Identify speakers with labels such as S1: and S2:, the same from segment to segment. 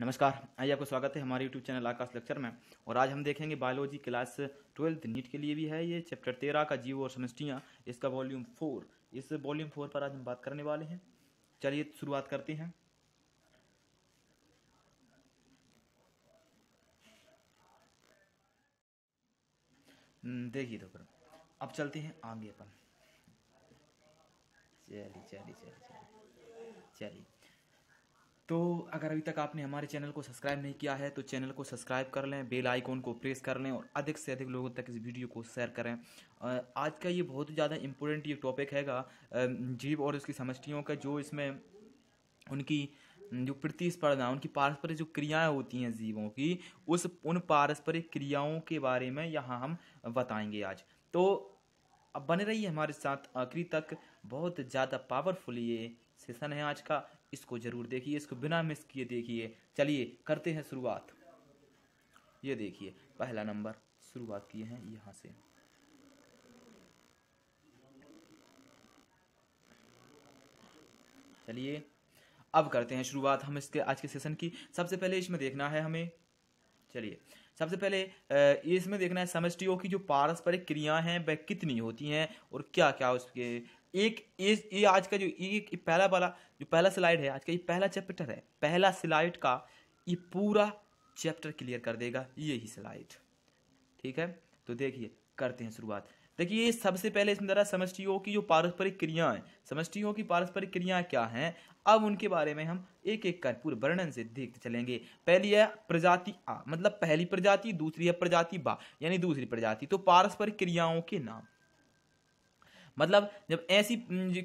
S1: नमस्कार आइए आपका स्वागत है हमारे यूट्यूब चैनल आकाश लेक्चर में और आज हम देखेंगे बायोलॉजी क्लास ट्वेल्थ नीट के लिए भी है ये चैप्टर तेरह का जीव और समस्टियाँ इसका वॉल्यूम फोर इस वॉल्यूम फोर पर आज हम बात करने वाले हैं चलिए शुरुआत करते हैं हम्म, देखिए तो अब चलते हैं आगे अपन चलिए चलिए चलिए चलिए तो अगर अभी तक आपने हमारे चैनल को सब्सक्राइब नहीं किया है तो चैनल को सब्सक्राइब कर लें बेल आइकॉन को प्रेस कर लें और अधिक से अधिक लोगों तक इस वीडियो को शेयर करें आज का ये बहुत ज़्यादा इम्पोर्टेंट ये टॉपिक हैगा जीव और उसकी समष्टियों का जो इसमें उनकी जो प्रतिस्पर्धा उनकी पारस्परिक जो क्रियाएं होती हैं जीवों की उस उन पारस्परिक क्रियाओं के बारे में यहाँ हम बताएंगे आज तो अब बने रहिए हमारे साथ आखिरी तक बहुत ज़्यादा पावरफुल ये सेशन है आज का इसको जरूर देखिए इसको बिना मिस किए देखिए चलिए करते हैं शुरुआत ये देखिए पहला नंबर शुरुआत किए हैं यहाँ से चलिए अब करते हैं शुरुआत हम इसके आज के सेशन की सबसे पहले इसमें देखना है हमें चलिए सबसे पहले इसमें देखना है समष्टियों की जो पारस्परिक क्रियाएं हैं वह कितनी होती हैं और क्या क्या उसके एक ये ये आज का जो एक पहला वाला जो पहला स्लाइड है आज का ये पहला चैप्टर है पहला स्लाइड का ये पूरा चैप्टर क्लियर कर देगा ये ही स्लाइड ठीक है तो देखिए करते हैं शुरुआत देखिए सबसे पहले इसमें जरा हो की जो पारस्परिक क्रियाएं हो कि पारस्परिक क्रियाएं क्या हैं अब उनके बारे में हम एक एक कर पूरे वर्णन से देखते चलेंगे पहली है प्रजाति आ मतलब पहली प्रजाति दूसरी है प्रजाति बा यानी दूसरी प्रजाति तो पारस्परिक क्रियाओं के नाम मतलब जब ऐसी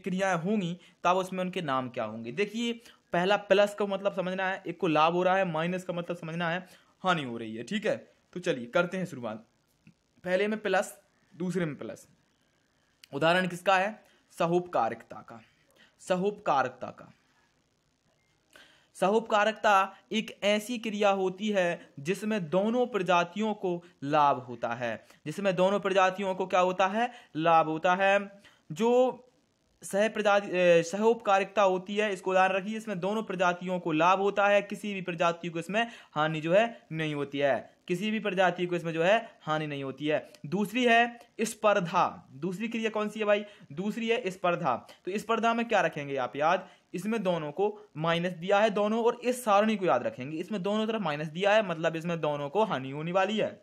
S1: क्रियाएं होंगी तब उसमें उनके नाम क्या होंगे देखिए पहला प्लस का मतलब समझना है एक को लाभ हो रहा है माइनस का मतलब समझना है हानि हो रही है ठीक है तो चलिए करते हैं शुरुआत पहले में प्लस दूसरे में प्लस उदाहरण किसका है सहोपकारिकता का सहोपकारिकता का सहोपकारकता एक ऐसी क्रिया होती है जिसमें दोनों प्रजातियों को लाभ होता है जिसमें दोनों प्रजातियों को क्या होता है लाभ होता है जो सह प्रजाति सहोपकारिकता होती है इसको ध्यान रखिए इसमें दोनों प्रजातियों को लाभ होता है किसी भी प्रजाति को इसमें हानि जो है नहीं होती है किसी भी प्रजाति को इसमें जो है हानि नहीं होती है दूसरी है स्पर्धा दूसरी क्रिया कौन सी है भाई दूसरी है स्पर्धा तो स्पर्धा में क्या रखेंगे आप याद इसमें दोनों को माइनस दिया है दोनों और इस सारणी को याद रखेंगे इसमें दोनों तरफ माइनस दिया है मतलब इसमें दोनों को हानि होने वाली है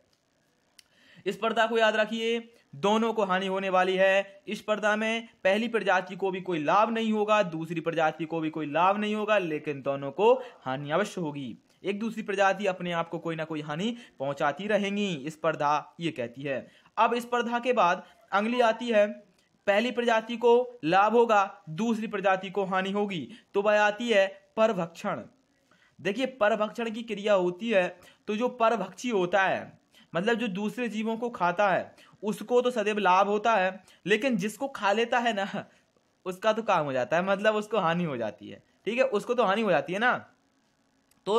S1: स्पर्धा को याद रखिए दोनों को हानि होने वाली है इस स्पर्धा में पहली प्रजाति को भी कोई लाभ नहीं होगा दूसरी प्रजाति को भी कोई लाभ नहीं होगा लेकिन दोनों को हानि अवश्य होगी एक दूसरी प्रजाति अपने आप को कोई ना कोई हानि पहुंचाती रहेंगी स्पर्धा ये कहती है अब स्पर्धा के बाद अगली आती है पहली प्रजाति को लाभ होगा दूसरी प्रजाति को हानि होगी तो वह आती है परभक्षण देखिए परभक्षण की क्रिया होती है तो जो परभक्षी होता है मतलब जो दूसरे जीवों को खाता है उसको तो सदैव लाभ होता है लेकिन जिसको खा लेता है ना उसका तो काम हो जाता है मतलब उसको हानि हो जाती है ठीक है उसको तो हानि हो जाती है ना तो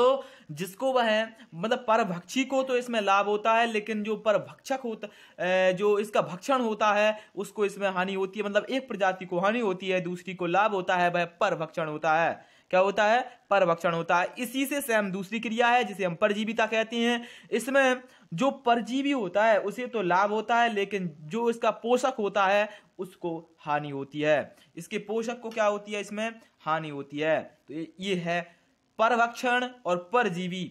S1: जिसको वह मतलब परभक्षी को तो इसमें लाभ होता है लेकिन जो परभक्षक होता जो इसका भक्षण होता है उसको इसमें हानि होती है मतलब एक प्रजाति को हानि होती है दूसरी को लाभ होता है वह परभक्षण होता है क्या होता है परभक्षण होता है इसी से सेम दूसरी क्रिया है जिसे हम परजीविता कहते हैं इसमें जो परजीवी होता है उसे तो लाभ होता है लेकिन जो इसका पोषक होता है उसको हानि होती है इसके पोषक को क्या होती है इसमें हानि होती है तो ये है परभक्षण और परजीवी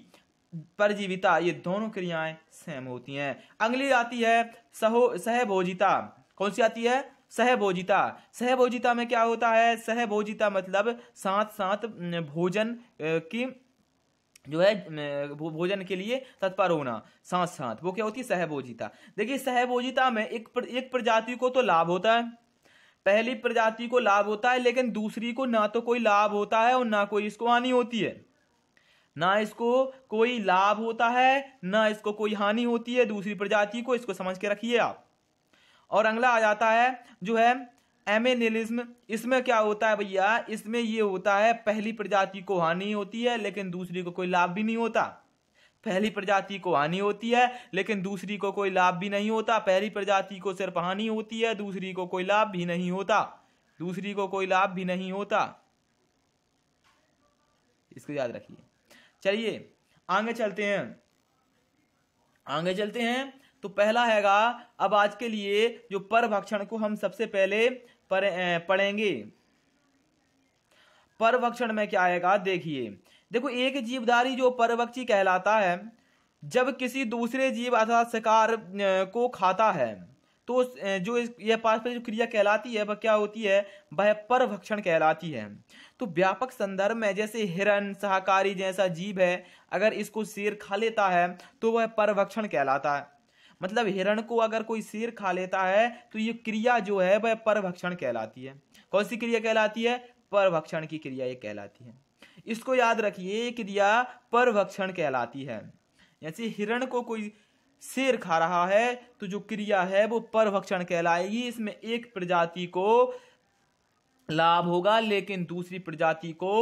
S1: परजीविता ये दोनों क्रियाएं सेम होती हैं अगली आती है सहो सहभोजिता कौन सी आती है सहभोजिता सहभोजिता में क्या होता है सहभोजिता मतलब साथ साथ भोजन की जो है भोजन के लिए तत्पर होना साथ साथ वो क्या होती है सहभोजिता देखिए सहभोजिता में एक प्र, एक प्रजाति को तो लाभ होता है पहली प्रजाति को लाभ होता है लेकिन दूसरी को ना तो कोई लाभ होता है और ना कोई इसको हानि होती है ना इसको कोई लाभ होता है ना इसको कोई हानि होती है दूसरी प्रजाति को इसको समझ के रखिए आप और अगला आ जाता है जो है एमेनिलिज्म इसमें क्या होता है भैया इसमें ये होता है पहली प्रजाति को हानि होती है लेकिन दूसरी को कोई लाभ भी नहीं होता पहली प्रजाति को हानि होती है लेकिन दूसरी को कोई लाभ भी नहीं होता पहली प्रजाति को सिर्फ हानि होती है दूसरी को कोई लाभ भी नहीं होता दूसरी को कोई लाभ भी नहीं होता इसको याद रखिए चलिए आगे चलते हैं आगे चलते हैं तो पहला हैगा अब आज के लिए जो पर भक्षण को हम सबसे पहले पढ़ेंगे पर भक्षण में क्या आएगा देखिए देखो एक जीवधारी जो परभक्षी कहलाता है जब किसी दूसरे जीव अर्थात शिकार को खाता है तो जो यह पारस्परिक क्रिया कहलाती है वह क्या होती है वह पर भक्षण कहलाती है तो व्यापक संदर्भ में जैसे हिरण सहकारी जैसा जीव है अगर इसको शेर खा लेता है तो वह पर भक्षण कहलाता है मतलब हिरण को अगर कोई शेर खा लेता है तो ये क्रिया जो है वह परभक्षण कहलाती है कौन सी क्रिया कहलाती है परभक्षण की क्रिया ये कहलाती है इसको याद रखिए क्रिया परभक्षण कहलाती है जैसे हिरण को कोई शेर खा रहा है तो जो क्रिया है वो परभक्षण कहलाएगी इसमें एक प्रजाति को लाभ होगा लेकिन दूसरी प्रजाति को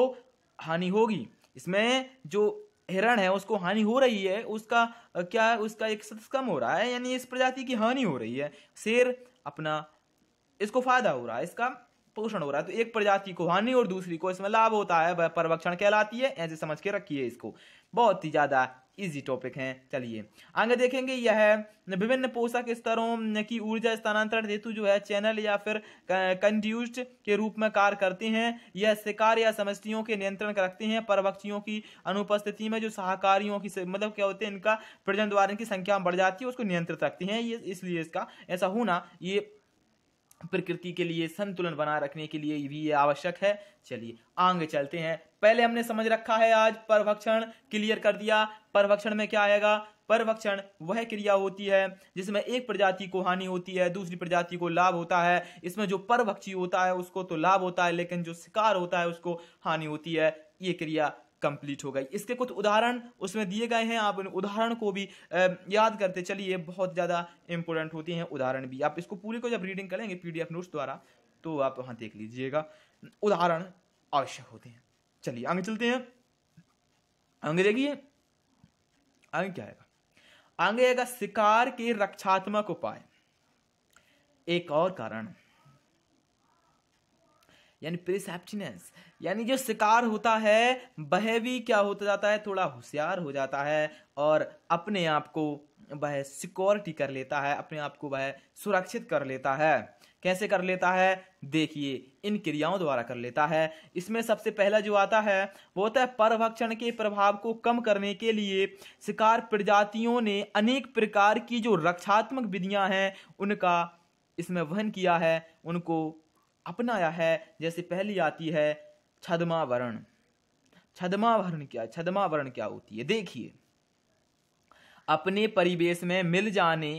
S1: हानि होगी इसमें जो हिरण है उसको हानि हो रही है उसका क्या है उसका एक सदस्य कम हो रहा है यानी इस प्रजाति की हानि हो रही है शेर अपना इसको फायदा हो रहा है इसका पोषण हो रहा है तो एक प्रजाति को हानि और दूसरी को इसमें लाभ होता है परवक्षण कहलाती है ऐसे समझ के रखिए इसको बहुत ही ज्यादा इजी टॉपिक हैं चलिए आगे देखेंगे यह है विभिन्न पोषक स्तरों की ऊर्जा स्थानांतरण हेतु जो है चैनल या फिर कंड्यूस्ड के रूप में कार्य करते हैं यह शिकार या समष्टियों के नियंत्रण रखते हैं परभक्षियों की अनुपस्थिति में जो सहकारियों की मतलब क्या होते हैं इनका प्रजन द्वार की संख्या बढ़ जाती है उसको नियंत्रित रखते हैं ये इसलिए इसका ऐसा होना ये प्रकृति के लिए संतुलन बनाए रखने के लिए भी ये आवश्यक है चलिए आगे चलते हैं पहले हमने समझ रखा है आज परभक्षण क्लियर कर दिया परभक्षण में क्या आएगा परभक्षण वह क्रिया होती है जिसमें एक प्रजाति को हानि होती है दूसरी प्रजाति को लाभ होता है इसमें जो परभक्षी होता है उसको तो लाभ होता है लेकिन जो शिकार होता है उसको हानि होती है ये क्रिया कंप्लीट हो गई इसके कुछ उदाहरण उसमें दिए गए हैं आप उन उदाहरण को भी याद करते चलिए बहुत ज़्यादा इंपॉर्टेंट होती हैं उदाहरण भी आप इसको पूरी को जब रीडिंग करेंगे पीडीएफ नोट्स द्वारा तो आप वहाँ देख लीजिएगा उदाहरण आवश्यक होते हैं चलिए आगे चलते हैं आगे देखिए आगे क्या आएगा आगे आएगा शिकार के रक्षात्मक उपाय एक और कारण यानी प्रिसेप्टिनेस यानी जो शिकार होता है वह भी क्या होता जाता है थोड़ा होशियार हो जाता है और अपने आप को वह सिक्योरिटी कर लेता है अपने आप को वह सुरक्षित कर लेता है कैसे कर लेता है देखिए इन क्रियाओं द्वारा कर लेता है इसमें सबसे पहला जो आता है वो होता है परभक्षण के प्रभाव को कम करने के लिए शिकार प्रजातियों ने अनेक प्रकार की जो रक्षात्मक विधियां हैं उनका इसमें वहन किया है उनको अपनाया है जैसे पहली आती है छदमावरण छदमावरण क्या छदमावरण क्या होती है देखिए अपने परिवेश में मिल जाने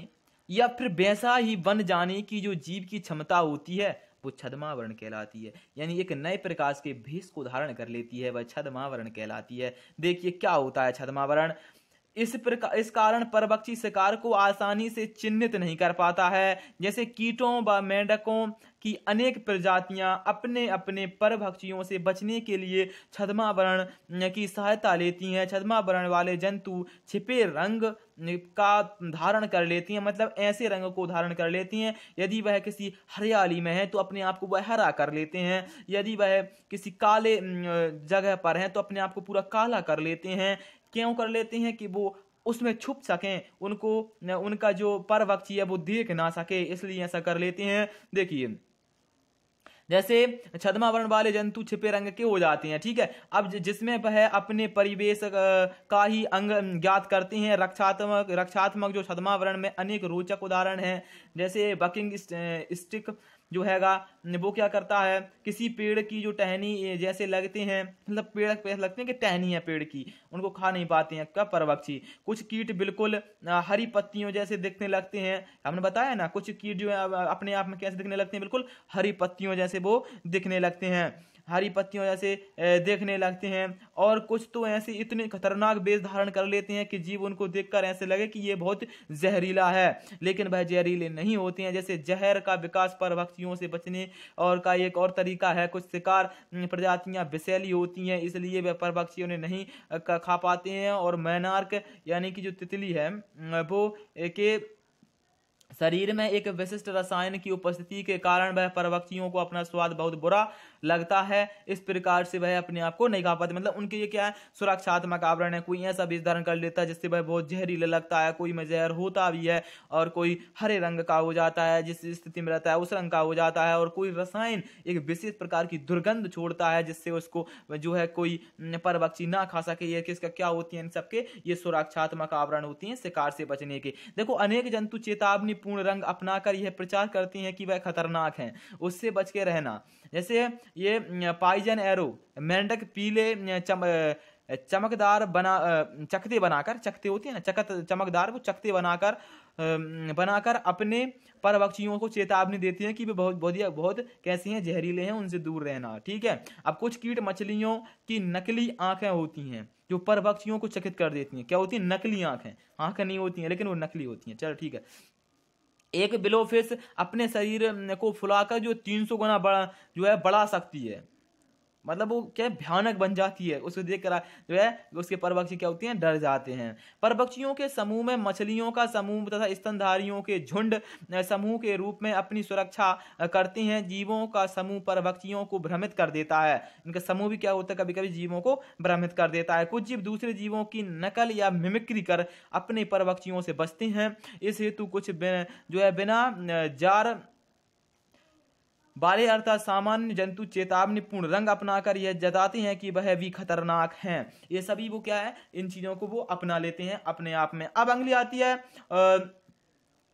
S1: या फिर वैसा ही बन जाने की जो जीव की क्षमता होती है वो छदमावरण कहलाती है यानी एक नए प्रकाश के भेष को धारण कर लेती है वह छदमावरण कहलाती है देखिए क्या होता है छदमावरण इस प्रकार इस कारण परभक्षी शिकार को आसानी से चिन्हित नहीं कर पाता है जैसे कीटों व मेंढकों की अनेक प्रजातियां अपने अपने परभक्षियों से बचने के लिए छदमावरण की सहायता लेती हैं छदमावरण वाले जंतु छिपे रंग का धारण कर लेती हैं मतलब ऐसे रंग को धारण कर लेती हैं यदि वह किसी हरियाली में है तो अपने आप को वह हरा कर लेते हैं यदि वह किसी काले जगह पर हैं तो अपने आप को पूरा काला कर लेते हैं क्यों कर लेते हैं कि वो उसमें छुप सकें उनको उनका जो वक्त है वो देख ना सके इसलिए ऐसा कर लेते हैं देखिए जैसे छदमा वर्ण वाले जंतु छिपे रंग के हो जाते हैं ठीक है अब जिसमें वह अपने परिवेश का ही अंग ज्ञात करते हैं रक्षात्मक रक्षात्मक जो छदमा वर्ण में अनेक रोचक उदाहरण हैं जैसे बकिंग स्टिक जो हैगा वो क्या करता है किसी पेड़ की जो टहनी जैसे लगते हैं मतलब पेड़ पे लगते हैं कि टहनी है पेड़ की उनको खा नहीं पाते हैं क्या परवक्षी कुछ कीट बिल्कुल हरी पत्तियों जैसे दिखने लगते हैं हमने बताया ना कुछ कीट जो है अपने आप में कैसे दिखने लगते हैं बिल्कुल हरी पत्तियों जैसे वो दिखने लगते हैं हरी पत्तियों जैसे देखने लगते हैं और कुछ तो ऐसे इतने खतरनाक बेस धारण कर लेते हैं कि जीव उनको देखकर ऐसे लगे कि ये बहुत जहरीला है लेकिन वह जहरीले नहीं होते हैं जैसे जहर का विकास परभक्षियों से बचने और का एक और तरीका है कुछ शिकार प्रजातियां विषैली होती हैं इसलिए वह परभक्षियों ने नहीं खा पाते हैं और मैनार्क यानी कि जो तितली है वो के शरीर में एक विशिष्ट रसायन की उपस्थिति के कारण वह परभक्षियों को अपना स्वाद बहुत बुरा लगता है इस प्रकार से वह अपने आप को नहीं खा पाते मतलब उनके ये क्या है सुरक्षात्मक आवरण है कोई ऐसा बीज धारण कर लेता है जिससे वह बहुत जहरीला लगता है कोई में जहर होता भी है और कोई हरे रंग का हो जाता है जिस स्थिति में रहता है उस रंग का हो जाता है और कोई रसायन एक विशेष प्रकार की दुर्गंध छोड़ता है जिससे उसको जो है कोई परवक्षी ना खा सके ये किसका क्या होती है इन सबके ये सुरक्षात्मक आवरण होती है शिकार से बचने के देखो अनेक जंतु चेतावनी पूर्ण रंग अपनाकर यह प्रचार करती हैं कि वह खतरनाक हैं उससे बच के रहना जैसे ये पाइजन एरो मेंढक पीले चम, चमकदार बना चकते बनाकर चकते होती है ना चकत चमकदार वो चकते बनाकर बनाकर अपने बक्षियों को चेतावनी देती हैं कि वे बहुत बहुत बहुत कैसे हैं जहरीले हैं उनसे दूर रहना ठीक है अब कुछ कीट मछलियों की नकली आंखें होती हैं जो परभक्षियों को चकित कर देती हैं क्या होती है नकली आंखें आंखें नहीं होती हैं लेकिन वो नकली होती हैं चलो ठीक है एक बिलोफिश अपने शरीर को फुलाकर जो 300 गुना बड़ा जो है बढ़ा सकती है मतलब वो क्या भयानक बन जाती है उसको देख कर जो है उसके पक्षी क्या होती हैं डर जाते हैं पक्षियों के समूह में मछलियों का समूह तथा स्तनधारियों के झुंड समूह के रूप में अपनी सुरक्षा करते हैं जीवों का समूह पर पक्षियों को भ्रमित कर देता है इनका समूह भी क्या होता है कभी कभी जीवों को भ्रमित कर देता है कुछ जीव दूसरे जीवों की नकल या मिमिक्री कर अपने पक्षियों से बचते हैं इस हेतु कुछ जो है बिना जार बाले अर्थात सामान्य जंतु चेतावनी पूर्ण रंग अपनाकर यह जताते हैं कि वह भी खतरनाक हैं ये सभी वो क्या है इन चीज़ों को वो अपना लेते हैं अपने आप में अब अंगली आती है आ,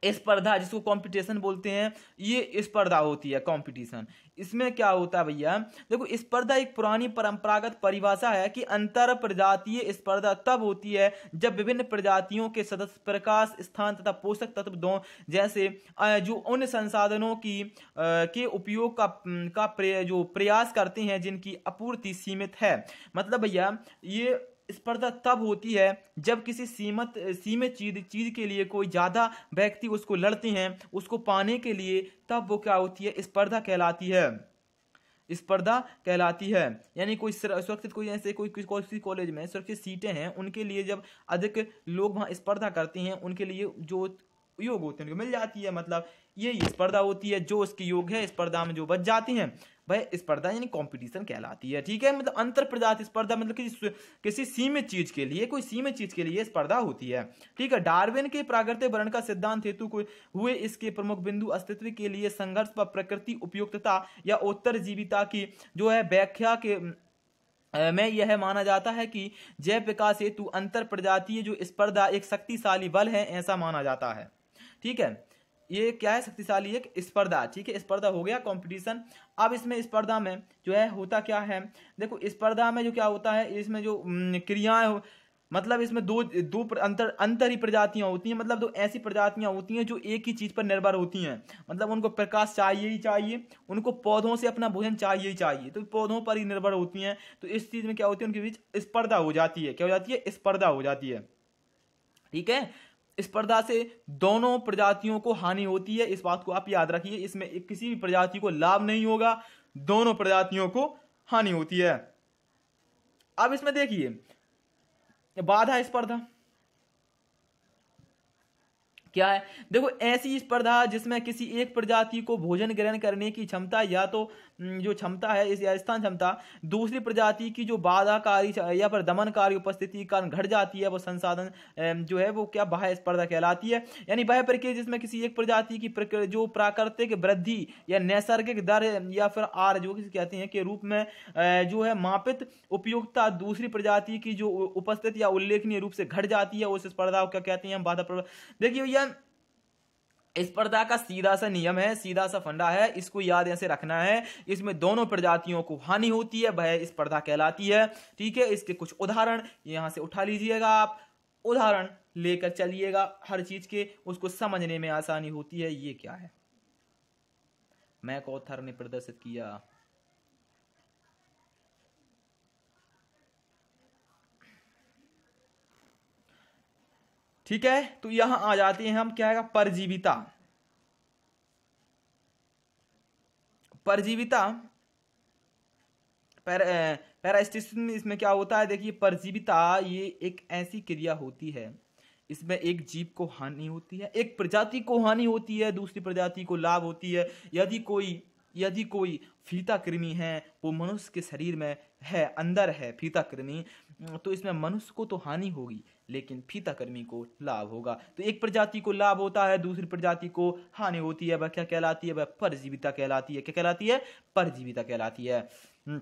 S1: स्पर्धा जिसको कंपटीशन बोलते हैं ये स्पर्धा होती है कंपटीशन इसमें क्या होता है भैया देखो स्पर्धा एक पुरानी परंपरागत परिभाषा है कि अंतर प्रजातीय स्पर्धा तब होती है जब विभिन्न प्रजातियों के सदस्य प्रकाश स्थान तथा पोषक तत्व दो जैसे जो उन संसाधनों की के उपयोग का का प्रे, जो प्रयास करते हैं जिनकी आपूर्ति सीमित है मतलब भैया ये स्पर्धा तब होती है जब किसी सीमित सीमित चीज चीज के लिए कोई ज़्यादा व्यक्ति उसको लड़ते हैं उसको पाने के लिए तब वो क्या होती है स्पर्धा कहलाती है स्पर्धा कहलाती है यानी कोई सुरक्षित कोई ऐसे कोई किसी कॉलेज में सुरक्षित सीटें हैं उनके लिए जब अधिक लोग वहाँ स्पर्धा करते हैं उनके लिए जो योग होते हैं उनको मिल जाती है मतलब ये स्पर्धा होती है जो उसके योग है स्पर्धा में जो बच जाती हैं भाई स्पर्धा यानी कंपटीशन कहलाती है ठीक है मतलब अंतर प्रजाति स्पर्धा मतलब किसी किसी सीमित चीज के लिए कोई सीमित चीज के लिए स्पर्धा होती है ठीक है डार्विन के प्राकृतिक वर्ण का सिद्धांत हेतु हुए इसके प्रमुख बिंदु अस्तित्व के लिए संघर्ष व प्रकृति उपयुक्तता या उत्तर जीविता की जो है व्याख्या के मैं यह माना जाता है कि जय विकास हेतु अंतर प्रजातीय जो स्पर्धा एक शक्तिशाली बल है ऐसा माना जाता है ठीक है ये क्या है शक्तिशाली एक स्पर्धा ठीक है स्पर्धा हो गया कंपटीशन अब इसमें स्पर्धा इस में जो है होता क्या है देखो स्पर्धा में जो क्या होता है इसमें जो क्रियाएं हो मतलब इसमें दो दो अंतर अंतर ही प्रजातियां होती हैं मतलब दो ऐसी प्रजातियां होती हैं जो एक ही चीज़ पर निर्भर होती हैं मतलब उनको प्रकाश चाहिए ही चाहिए उनको पौधों से अपना भोजन चाहिए ही चाहिए तो पौधों पर ही निर्भर होती हैं तो इस चीज़ में क्या होती है उनके बीच स्पर्धा हो जाती है क्या हो जाती है स्पर्धा हो जाती है ठीक है स्पर्धा से दोनों प्रजातियों को हानि होती है इस बात को आप याद रखिए इसमें किसी भी प्रजाति को लाभ नहीं होगा दोनों प्रजातियों को हानि होती है अब इसमें देखिए बाधा स्पर्धा क्या है देखो ऐसी स्पर्धा जिसमें किसी एक प्रजाति को भोजन ग्रहण करने की क्षमता या तो हम्म, जो क्षमता है इस स्थान क्षमता दूसरी प्रजाति की जो बाधाकारी या पर दमनकारी उपस्थिति के कारण घट जाती है वो संसाधन जो है वो क्या बाह्य स्पर्धा कहलाती है यानी बाह्य प्रक्रिया जिसमें किसी एक प्रजाति की जो प्राकृतिक वृद्धि या नैसर्गिक दर या फिर आर जो किसी कहते हैं के रूप में जो है मापित उपयोगता दूसरी प्रजाति की जो उपस्थिति या उल्लेखनीय रूप से घट जाती है उस स्पर्धा को क्या कहते हैं हम बाधा देखिए भैया स्पर्धा का सीधा सा नियम है सीधा सा फंडा है इसको याद ऐसे रखना है इसमें दोनों प्रजातियों को हानि होती है वह स्पर्धा कहलाती है ठीक है इसके कुछ उदाहरण यहाँ से उठा लीजिएगा आप उदाहरण लेकर चलिएगा हर चीज के उसको समझने में आसानी होती है ये क्या है मैकोथर ने प्रदर्शित किया ठीक है तो यहां आ जाते हैं हम क्या आएगा परजीविता परजीविता पैरास्टेशन इसमें क्या होता है देखिए परजीविता ये एक ऐसी क्रिया होती है इसमें एक जीव को हानि होती है एक प्रजाति को हानि होती है दूसरी प्रजाति को लाभ होती है यदि कोई यदि कोई फीता कृमि है वो मनुष्य के शरीर में है अंदर है फीताकर्मी तो इसमें मनुष्य को तो हानि होगी लेकिन फीता को लाभ होगा तो एक प्रजाति को लाभ होता है दूसरी प्रजाति को हानि होती है वह क्या कहलाती है वह परजीविता कहलाती है क्या कहलाती है परजीविता कहलाती है हम्म,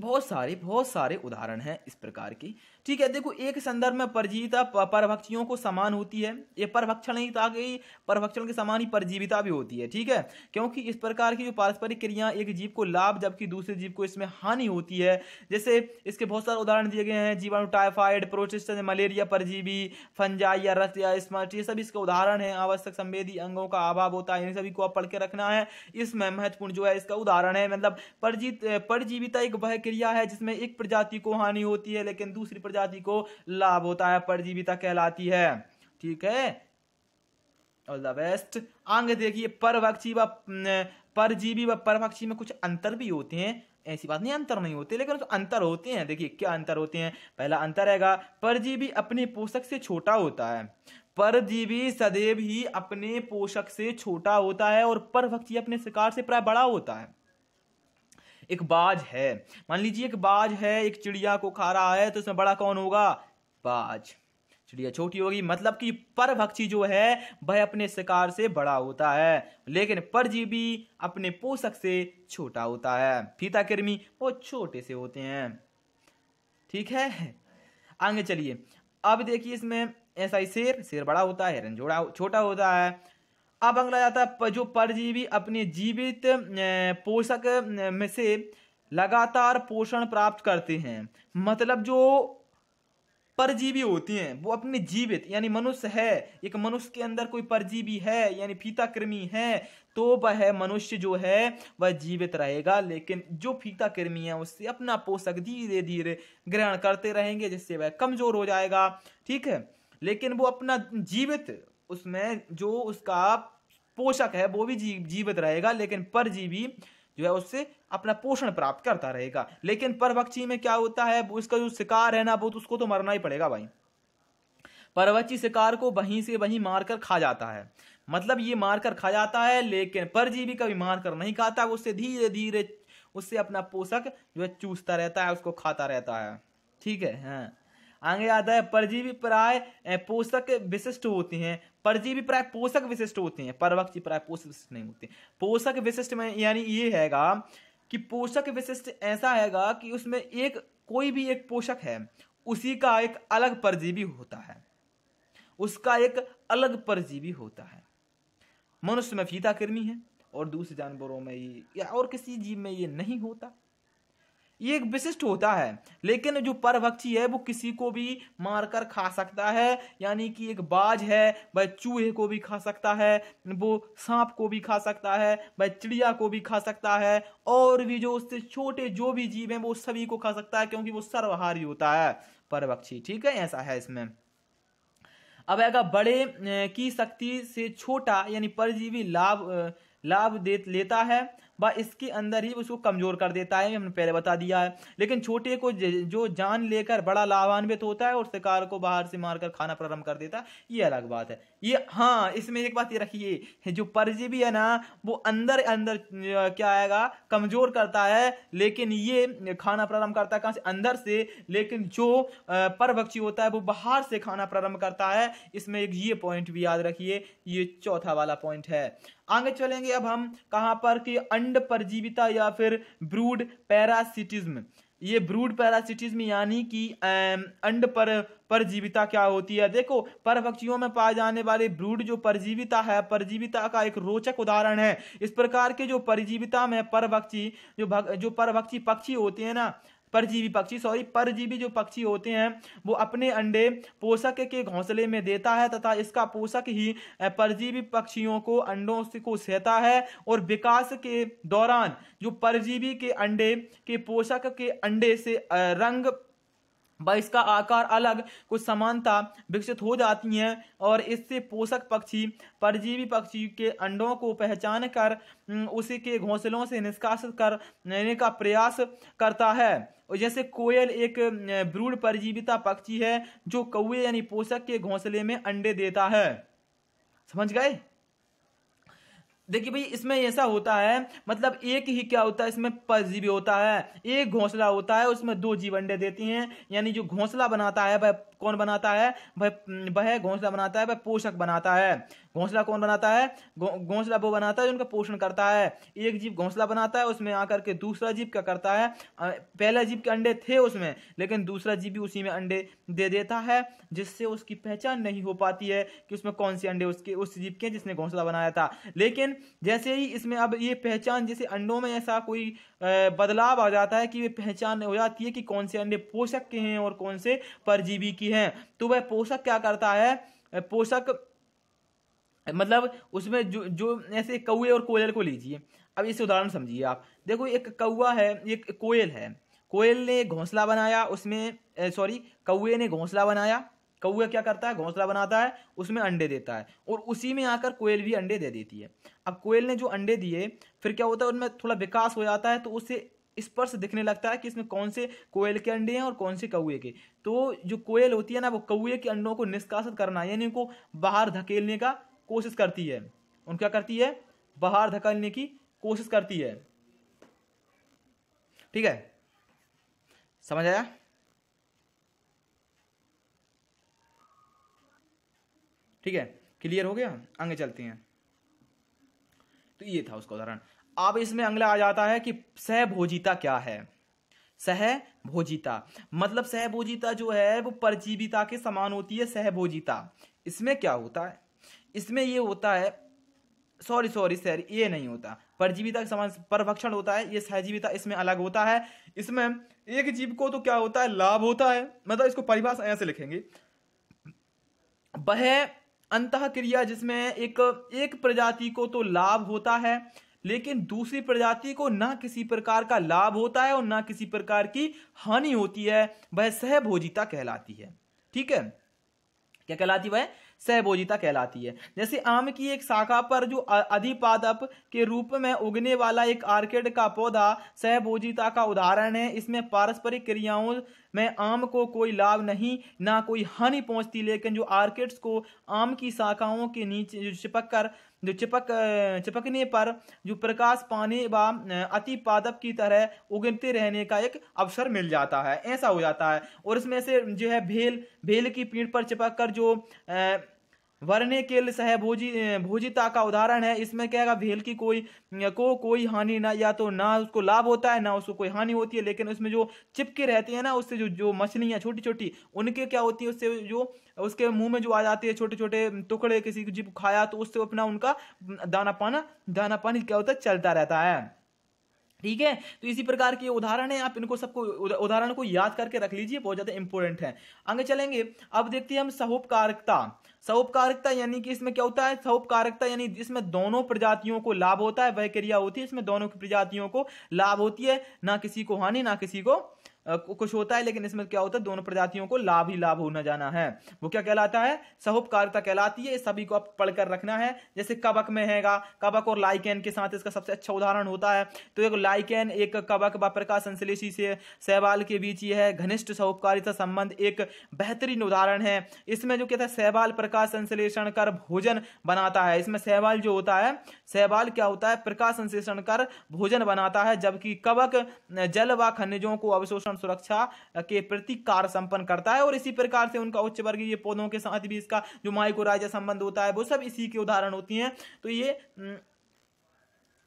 S1: बहुत सारे बहुत सारे उदाहरण हैं इस प्रकार की ठीक है देखो एक संदर्भ में परजीविता परभक्षियों को समान होती है ये परभक्षण ही था कि परभक्षण के समान ही परजीविता भी होती है ठीक है क्योंकि इस प्रकार की जो पारस्परिक क्रिया एक जीव को लाभ जबकि दूसरे जीव को इसमें हानि होती है जैसे इसके बहुत सारे उदाहरण दिए गए हैं जीवाणु टाइफाइड प्रोटिस्ट मलेरिया परजीवी फंजाई या रस या स्मर्ट ये सब इसका उदाहरण है आवश्यक संवेदी अंगों का अभाव होता है इन सभी को आप पढ़ के रखना है इसमें महत्वपूर्ण जो है इसका उदाहरण है मतलब परजीत परजीविता एक वह क्रिया है जिसमें एक प्रजाति को हानि होती है लेकिन दूसरी प्रजाति को लाभ होता है परजीविता कहलाती है ठीक है और द बेस्ट आगे देखिए परभक्षी व परजीवी व परभक्षी में कुछ अंतर भी होते हैं ऐसी बात नहीं अंतर नहीं होते लेकिन तो अंतर होते हैं देखिए क्या अंतर होते हैं पहला अंतर है परजीवी अपने पोषक से छोटा होता है परजीवी सदैव ही अपने पोषक से छोटा होता है और परभक्षी अपने शिकार से प्राय बड़ा होता है एक बाज है मान लीजिए एक बाज है एक चिड़िया को खा रहा है तो इसमें बड़ा कौन होगा बाज चिड़िया छोटी होगी मतलब कि परभक्षी जो है वह अपने शिकार से बड़ा होता है लेकिन परजीवी अपने पोषक से छोटा होता है फीता कृमी वो छोटे से होते हैं ठीक है आगे चलिए अब देखिए इसमें ऐसा ही शेर शेर बड़ा होता है हिरन छोटा होता है अब अगला जाता है जो परजीवी अपने जीवित पोषक में से लगातार पोषण प्राप्त करते हैं मतलब जो परजीवी होती हैं वो अपने जीवित यानी मनुष्य है एक मनुष्य के अंदर कोई परजीवी है यानी फीता कृमि है तो वह मनुष्य जो है वह जीवित रहेगा लेकिन जो फीता कृमि है उससे अपना पोषक धीरे धीरे ग्रहण करते रहेंगे जिससे वह कमजोर हो जाएगा ठीक है लेकिन वो अपना जीवित उसमें जो उसका पोषक है वो भी जीवित रहेगा लेकिन परजीवी जो है उससे अपना पोषण प्राप्त करता रहेगा लेकिन परभक्षी में क्या होता है इसका जो शिकार है ना वो तो उसको तो मरना ही पड़ेगा भाई परवची शिकार को वहीं से वहीं मारकर खा जाता है मतलब ये मारकर खा जाता है लेकिन परजीवी कभी मारकर नहीं खाता उससे धीरे धीरे उससे अपना पोषक जो है चूसता रहता है उसको खाता रहता है ठीक है हाँ। आगे आता है परजीवी प्राय पोषक विशिष्ट होती हैं परजीवी प्राय पोषक विशिष्ट होती हैं परवक्षी प्राय पोषक विशिष्ट नहीं होती पोषक विशिष्ट में यानी ये हैगा कि पोषक विशिष्ट ऐसा हैगा कि उसमें एक कोई भी एक पोषक है उसी का एक अलग परजीवी होता है उसका एक अलग परजीवी होता है मनुष्य में फीता कृमि है और दूसरे जानवरों में ये या और किसी जीव में ये नहीं होता ये एक विशिष्ट होता है लेकिन जो परभक्षी है वो किसी को भी मारकर खा सकता है यानी कि एक बाज है वह चूहे को भी खा सकता है वो सांप को भी खा सकता है वह चिड़िया को भी खा सकता है और भी जो उससे छोटे जो भी जीव हैं वो सभी को खा सकता है क्योंकि वो सर्वहारी होता है परभक्षी ठीक है ऐसा है इसमें अब अगर बड़े की शक्ति से छोटा यानी परजीवी लाभ लाभ दे लेता है व इसके अंदर ही उसको कमजोर कर देता है हमने पहले बता दिया है लेकिन छोटे को जो जान लेकर बड़ा लाभान्वित होता है और शिकार को बाहर से मारकर खाना प्रारंभ कर देता है ये अलग बात है ये हाँ इसमें एक बात ये रखिए जो परजीवी है ना वो अंदर अंदर क्या आएगा कमजोर करता है लेकिन ये खाना प्रारंभ करता है कहाँ से अंदर से लेकिन जो परभक्षी होता है वो बाहर से खाना प्रारंभ करता है इसमें एक ये पॉइंट भी याद रखिए ये चौथा वाला पॉइंट है आगे चलेंगे अब हम कहाँ पर कि अंड अंड परजीविता या फिर ब्रूड पैरासिटिज्म ये ब्रूड पैरासिटिज्म यानी कि अंड पर परजीविता क्या होती है देखो परभक्षियों में पाए जाने वाले ब्रूड जो परजीविता है परजीविता का एक रोचक उदाहरण है इस प्रकार के जो परजीविता में परभक्षी जो भग, जो परभक्षी पक्षी होते हैं ना परजीवी पक्षी सॉरी परजीवी जो पक्षी होते हैं वो अपने अंडे पोषक के घोंसले में देता है तथा इसका पोषक ही परजीवी पक्षियों को अंडों को सहता है और विकास के दौरान जो परजीवी के अंडे के पोषक के अंडे से रंग व इसका आकार अलग कुछ समानता विकसित हो जाती हैं और इससे पोषक पक्षी परजीवी पक्षी के अंडों को पहचान कर उसी के घोंसलों से निष्कासित करने का प्रयास करता है जैसे कोयल एक ब्रूड परजीविता पक्षी है जो कौए यानी पोषक के घोंसले में अंडे देता है समझ गए देखिए भाई इसमें ऐसा होता है मतलब एक ही क्या होता है इसमें परजीवी होता है एक घोंसला होता है उसमें दो जीव अंडे देती हैं यानी जो घोंसला बनाता है वह कौन बनाता है वह वह घोंसला बनाता है वह पोषक बनाता है घोंसला कौन बनाता है घोंसला वो बनाता है जो उनका पोषण करता है एक जीव घोंसला बनाता है उसमें आकर के दूसरा जीव क्या करता है पहला जीव के अंडे थे उसमें लेकिन दूसरा जीव भी उसी में अंडे दे देता है जिससे उसकी पहचान नहीं हो पाती है कि उसमें कौन से अंडे उसके उस जीव के जिसने घोंसला बनाया था लेकिन जैसे ही इसमें अब ये पहचान जैसे अंडों में ऐसा कोई बदलाव आ जाता है कि वे पहचान हो जाती है कि कौन से अंडे पोषक के हैं और कौन से परजीवी की हैं तो वह पोषक क्या करता है पोषक मतलब उसमें जो जो ऐसे कौए और कोयल को लीजिए अब इसे उदाहरण समझिए आप देखो एक कौआ है एक कोयल है कोयल ने घोंसला बनाया उसमें सॉरी कौए ने घोंसला बनाया कौआ क्या करता है घोंसला बनाता है उसमें अंडे देता है और उसी में आकर कोयल भी अंडे दे देती है अब कोयल ने जो अंडे दिए फिर क्या होता है उनमें थोड़ा विकास हो जाता है तो उससे स्पर्श दिखने लगता है कि इसमें कौन से कोयल के अंडे हैं और कौन से कौए के तो जो कोयल होती है ना वो कौए के अंडों को निष्कासित करना यानी उनको बाहर धकेलने का कोशिश करती है उन क्या करती है बाहर धकेलने की कोशिश करती है ठीक है समझ आया ठीक है क्लियर हो गया आगे चलते हैं तो ये था उसका उदाहरण अब इसमें अगला आ जाता है कि सहभोजिता क्या है सहभोजिता मतलब सहभोजिता जो है वो परजीविता के समान होती है सहभोजिता इसमें क्या होता है इसमें ये होता है सॉरी सॉरी सर ये नहीं होता परजीविता के समान परभक्षण होता है ये सहजीविता इसमें अलग होता है इसमें एक जीव को तो क्या होता है लाभ होता है मतलब इसको परिभाषा ऐसे लिखेंगे वह अंत क्रिया जिसमें एक एक प्रजाति को तो लाभ होता है लेकिन दूसरी प्रजाति को ना किसी प्रकार का लाभ होता है और ना किसी प्रकार की हानि होती है वह सहभोजिता कहलाती है ठीक है क्या कहलाती वह सहभोजिता कहलाती है जैसे आम की एक शाखा पर जो अधिपादप के रूप में उगने वाला एक आर्किड का पौधा सहभोजिता का उदाहरण है इसमें पारस्परिक क्रियाओं में आम को कोई लाभ नहीं ना कोई हानि पहुंचती लेकिन जो आर्किड्स को आम की शाखाओं के नीचे चिपक कर जो चिपक चिपकने पर जो प्रकाश पाने व अति पादप की तरह उगते रहने का एक अवसर मिल जाता है ऐसा हो जाता है और इसमें से जो है भेल भेल की पीठ पर चिपक कर जो वरने केल सह भोजी भोजिता का उदाहरण है इसमें है भेल की कोई को कोई हानि ना या तो ना उसको लाभ होता है ना उसको कोई हानि होती है लेकिन उसमें जो चिपके रहती है ना उससे जो जो मछलियाँ छोटी छोटी उनके क्या होती है उससे जो उसके मुंह में जो आ जाती है छोटे छोटे टुकड़े किसी को जीप खाया तो उससे अपना उनका दाना पाना दाना पानी क्या होता है चलता रहता है ठीक है तो इसी प्रकार के उदाहरण है आप इनको सबको उदाहरण को याद करके रख लीजिए बहुत ज्यादा इंपॉर्टेंट है आगे चलेंगे अब देखते हैं हम सहोपकारकता सौपकारिकता यानी कि इसमें क्या होता है सौपकारिकता यानी जिसमें दोनों प्रजातियों को लाभ होता है वह क्रिया होती है इसमें दोनों की प्रजातियों को लाभ होती है ना किसी को हानि ना किसी को कुछ होता है लेकिन इसमें क्या होता है दोनों प्रजातियों को लाभ ही लाभ होना जाना है वो क्या कहलाता है सहोपकारिता कहलाती है सभी को आप पढ़कर रखना है जैसे कबक में हैगा कबक और लाइकेन के साथ इसका सबसे अच्छा उदाहरण होता है तो एक लाइकेन एक कबक व प्रकाश संश्लेषी से सहवाल के बीच यह है घनिष्ठ सहोपकारिता संबंध एक बेहतरीन उदाहरण है इसमें जो कहता है सहवाल प्रकाश संश्लेषण कर भोजन बनाता है इसमें सहवाल जो होता है सहवाल क्या होता है प्रकाश संश्लेषण कर भोजन बनाता है जबकि कबक जल व खनिजों को अवशोषण एवं सुरक्षा के प्रति कार्य संपन्न करता है और इसी प्रकार से उनका उच्च वर्गीय पौधों के साथ भी इसका जो माइको राजा संबंध होता है वो सब इसी के उदाहरण होती है तो ये हम्म,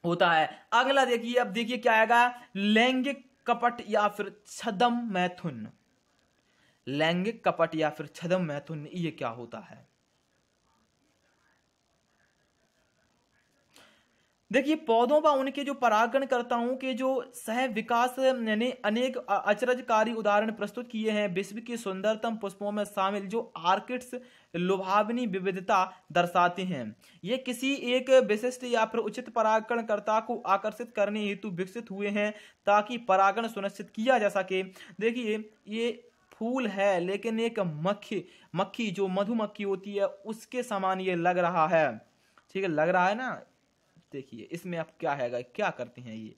S1: होता है अगला देखिए अब देखिए क्या आएगा लैंगिक कपट या फिर छदम मैथुन लैंगिक कपट या फिर छदम मैथुन ये क्या होता है देखिए पौधों व उनके जो परागणकर्ताओं के जो सह विकास ने अनेक अचरजकारी उदाहरण प्रस्तुत किए हैं विश्व के सुंदरतम पुष्पों में शामिल जो आर्किड्स लुभावनी विविधता दर्शाते हैं ये किसी एक विशिष्ट या फिर उचित परागणकर्ता को आकर्षित करने हेतु विकसित हुए हैं ताकि परागण सुनिश्चित किया जा सके देखिए ये फूल है लेकिन एक मक्खी मक्खी जो मधुमक्खी होती है उसके समान ये लग रहा है ठीक है लग रहा है ना देखिए इसमें आप क्या है क्या करते हैं ये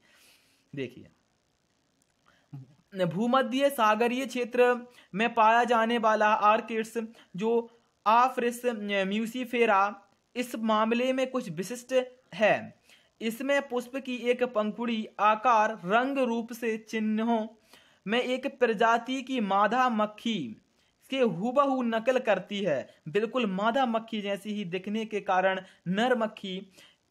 S1: देखिए भूमध्य सागरीय क्षेत्र में पाया जाने वाला आर्किड्स जो आफ्रिस म्यूसीफेरा इस मामले में कुछ विशिष्ट है इसमें पुष्प की एक पंखुड़ी आकार रंग रूप से चिन्हों में एक प्रजाति की मादा मक्खी के हुबहू नकल करती है बिल्कुल मादा मक्खी जैसी ही दिखने के कारण नर मक्खी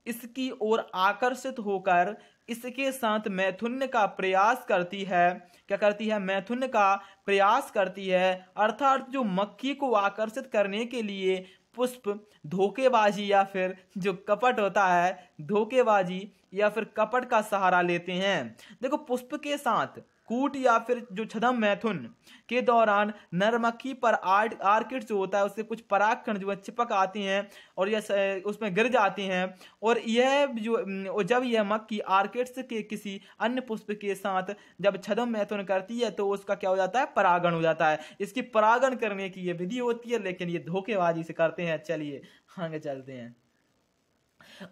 S1: इसकी ओर आकर्षित होकर इसके साथ मैथुन्य का प्रयास करती है क्या करती है मैथुन का प्रयास करती है अर्थात जो मक्खी को आकर्षित करने के लिए पुष्प धोखेबाजी या फिर जो कपट होता है धोखेबाजी या फिर कपट का सहारा लेते हैं देखो पुष्प के साथ कूट या फिर जो छदम मैथुन के दौरान नरमक्खी पर आर्ट आर्किड जो होता है उससे कुछ परागकण जो है चिपक आती हैं और यह उसमें गिर जाती हैं और यह जो जब यह मक्खी आर्किड्स के किसी अन्य पुष्प के साथ जब छदम मैथुन करती है तो उसका क्या हो जाता है परागण हो जाता है इसकी परागण करने की यह विधि होती है लेकिन ये धोखेबाजी से करते हैं चलिए आगे चलते हैं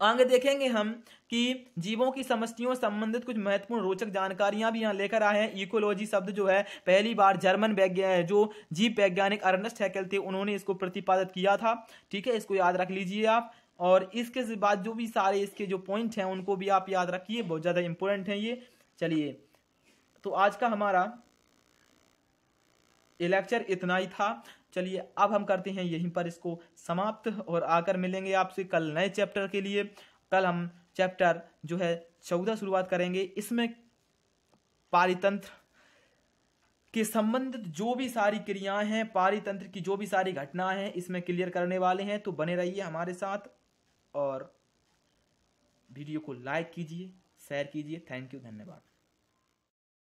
S1: आगे देखेंगे हम कि जीवों की समस्तियों संबंधित कुछ महत्वपूर्ण रोचक जानकारियां भी यहाँ लेकर आए हैं इकोलॉजी शब्द जो है पहली बार जर्मन वैज्ञानिक जो जीव वैज्ञानिक अर्नस्ट हैकल थे उन्होंने इसको प्रतिपादित किया था ठीक है इसको याद रख लीजिए आप और इसके बाद जो भी सारे इसके जो पॉइंट हैं उनको भी आप याद रखिए बहुत ज़्यादा इम्पोर्टेंट हैं ये चलिए तो आज का हमारा ये लेक्चर इतना ही था चलिए अब हम करते हैं यहीं पर इसको समाप्त और आकर मिलेंगे आपसे कल नए चैप्टर के लिए कल हम चैप्टर जो है चौदह शुरुआत करेंगे इसमें पारितंत्र के संबंधित जो भी सारी क्रियाएं हैं पारितंत्र की जो भी सारी घटनाएं हैं इसमें क्लियर करने वाले हैं तो बने रहिए हमारे साथ और वीडियो को लाइक कीजिए शेयर कीजिए थैंक यू धन्यवाद